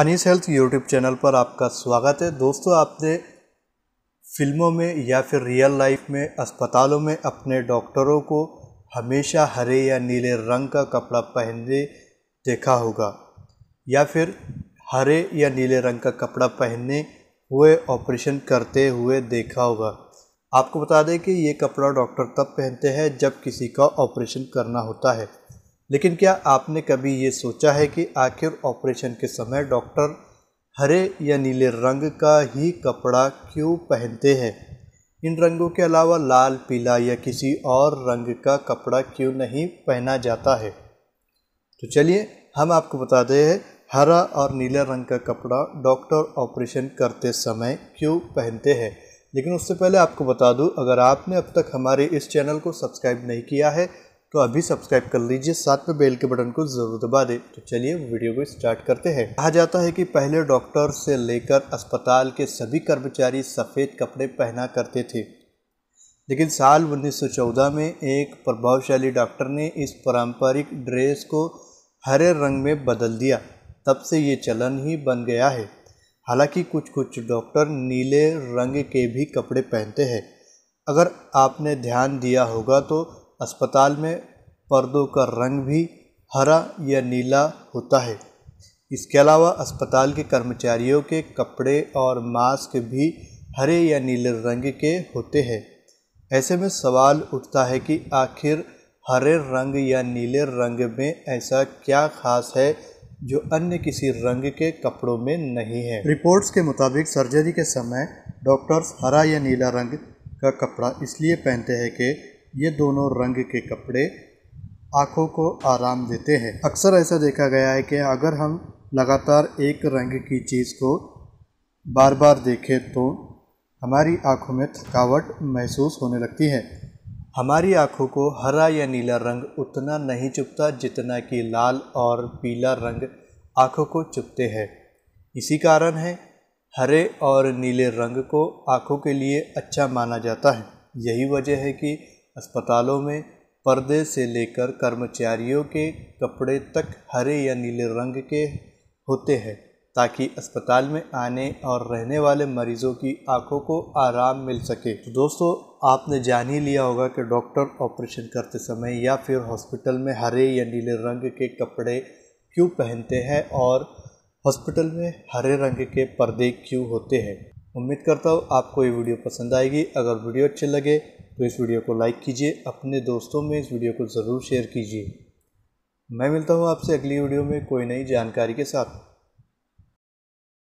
Anis health YouTube channel पर आपका स्वागत है दोस्तों आपने फिल्मों में या फिर रियल लाइफ में अस्पतालों में अपने डॉक्टरों को हमेशा हरे या नीले रंग का कपड़ा पहनने देखा होगा या फिर हरे या नीले रंग का कपड़ा पहनने हुए ऑपरेशन करते हुए देखा होगा आपको बता दें कि ये कपड़ा डॉक्टर तब पहनते हैं जब किसी का ऑपरेशन करना होता है लेकिन क्या आपने कभी ये सोचा है कि आखिर ऑपरेशन के समय डॉक्टर हरे या नीले रंग का ही कपड़ा क्यों पहनते हैं इन रंगों के अलावा लाल पीला या किसी और रंग का कपड़ा क्यों नहीं पहना जाता है तो चलिए हम आपको बताते हैं हरा और नीला रंग का कपड़ा डॉक्टर ऑपरेशन करते समय क्यों पहनते हैं लेकिन उससे पहले आपको बता दूं अगर आपने अब तक हमारे इस चैनल को सब्सक्राइब नहीं किया है तो अभी सब्सक्राइब कर लीजिए साथ में बेल के बटन को जरूर दबा दें तो चलिए वीडियो को स्टार्ट करते हैं कहा जाता है कि पहले डॉक्टर से लेकर अस्पताल के सभी कर्मचारी सफ़ेद कपड़े पहना करते थे लेकिन साल 1914 में एक प्रभावशाली डॉक्टर ने इस पारंपरिक ड्रेस को हरे रंग में बदल दिया तब से ये चलन ही बन गया है हालांकि कुछ कुछ डॉक्टर नीले रंग के भी कपड़े पहनते हैं अगर आपने ध्यान दिया होगा तो अस्पताल में पर्दों का रंग भी हरा या नीला होता है इसके अलावा अस्पताल के कर्मचारियों के कपड़े और मास्क भी हरे या नीले रंग के होते हैं ऐसे में सवाल उठता है कि आखिर हरे रंग या नीले रंग में ऐसा क्या खास है जो अन्य किसी रंग के कपड़ों में नहीं है रिपोर्ट्स के मुताबिक सर्जरी के समय डॉक्टर्स हरा या नीला रंग का कपड़ा इसलिए पहनते हैं कि ये दोनों रंग के कपड़े आँखों को आराम देते हैं अक्सर ऐसा देखा गया है कि अगर हम लगातार एक रंग की चीज़ को बार बार देखें तो हमारी आँखों में थकावट महसूस होने लगती है हमारी आँखों को हरा या नीला रंग उतना नहीं चुपता जितना कि लाल और पीला रंग आँखों को चुपते हैं इसी कारण है हरे और नीले रंग को आँखों के लिए अच्छा माना जाता है यही वजह है कि अस्पतालों में पर्दे से लेकर कर्मचारियों के कपड़े तक हरे या नीले रंग के होते हैं ताकि अस्पताल में आने और रहने वाले मरीज़ों की आंखों को आराम मिल सके तो दोस्तों आपने जान ही लिया होगा कि डॉक्टर ऑपरेशन करते समय या फिर हॉस्पिटल में हरे या नीले रंग के कपड़े क्यों पहनते हैं और हॉस्पिटल में हरे रंग के पर्दे क्यों होते हैं उम्मीद करता हूँ आपको ये वीडियो पसंद आएगी अगर वीडियो अच्छी लगे तो इस वीडियो को लाइक कीजिए अपने दोस्तों में इस वीडियो को ज़रूर शेयर कीजिए मैं मिलता हूँ आपसे अगली वीडियो में कोई नई जानकारी के साथ